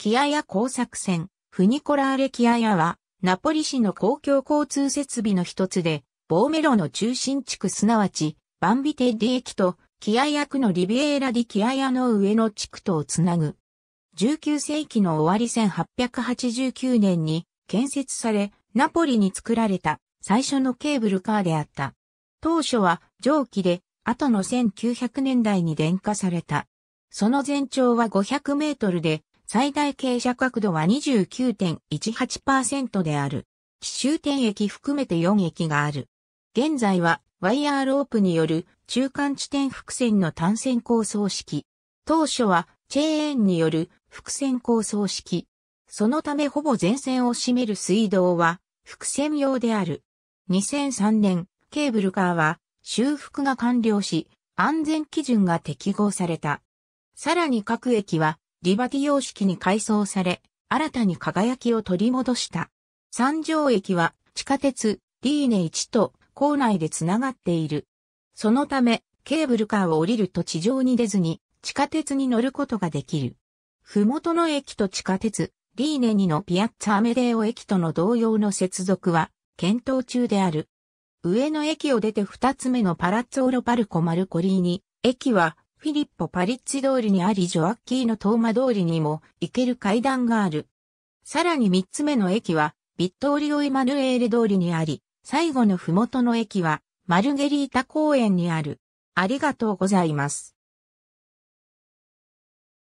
キアヤ工作船、フニコラーレキアヤは、ナポリ市の公共交通設備の一つで、ボーメロの中心地区すなわち、バンビテッディ駅と、キアヤ区のリビエーラ・ディ・キアヤの上の地区とをつなぐ。19世紀の終わり1889年に建設され、ナポリに作られた最初のケーブルカーであった。当初は蒸気で、後の1900年代に電化された。その全長は500メートルで、最大傾斜角度は29.18%である。奇襲点駅含めて4駅がある。現在はワイヤーロープによる中間地点伏線の単線構想式。当初はチェーンによる伏線構想式。そのためほぼ全線を占める水道は伏線用である。2003年、ケーブルカーは修復が完了し、安全基準が適合された。さらに各駅はリバティ様式に改装され、新たに輝きを取り戻した。三条駅は地下鉄リーネ1と構内でつながっている。そのため、ケーブルカーを降りると地上に出ずに地下鉄に乗ることができる。ふもとの駅と地下鉄、リーネ2のピアッツァアメデオ駅との同様の接続は検討中である。上野駅を出て二つ目のパラッツォロパルコマルコリーニ駅はフィリッポ・パリッチ通りにありジョアッキーのトーマ通りにも行ける階段がある。さらに三つ目の駅は、ビットーリオ・イマヌエール通りにあり、最後のふもとの駅は、マルゲリータ公園にある。ありがとうございます。